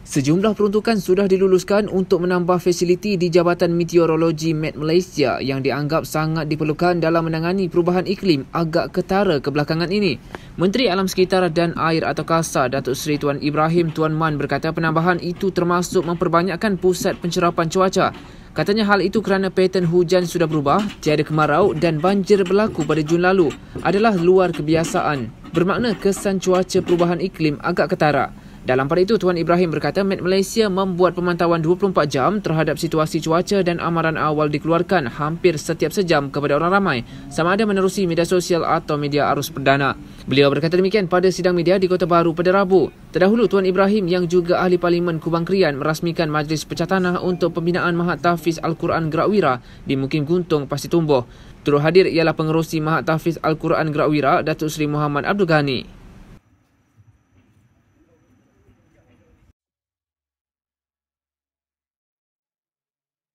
Sejumlah peruntukan sudah diluluskan untuk menambah fasiliti di Jabatan Meteorologi Met Malaysia yang dianggap sangat diperlukan dalam menangani perubahan iklim agak ketara kebelakangan ini. Menteri Alam Sekitar dan Air atau KASA Datuk Seri Tuan Ibrahim Tuan Man berkata penambahan itu termasuk memperbanyakkan pusat pencerapan cuaca. Katanya hal itu kerana pattern hujan sudah berubah, tiada kemarau dan banjir berlaku pada Jun lalu adalah luar kebiasaan. Bermakna kesan cuaca perubahan iklim agak ketara. Dalam pada itu, Tuan Ibrahim berkata Met Malaysia membuat pemantauan 24 jam terhadap situasi cuaca dan amaran awal dikeluarkan hampir setiap sejam kepada orang ramai sama ada menerusi media sosial atau media arus perdana. Beliau berkata demikian pada sidang media di Kota Baru pada Rabu. Terdahulu, Tuan Ibrahim yang juga ahli Parlimen Kubang Krian merasmikan Majlis Pecatanah untuk Pembinaan Mahat Tafiz Al-Quran Gerakwira di Mukim Guntung, Pasti Tumbuh. Turut hadir ialah pengerusi Mahat Tafiz Al-Quran Gerakwira, Datuk Seri Muhammad Abdul Ghani.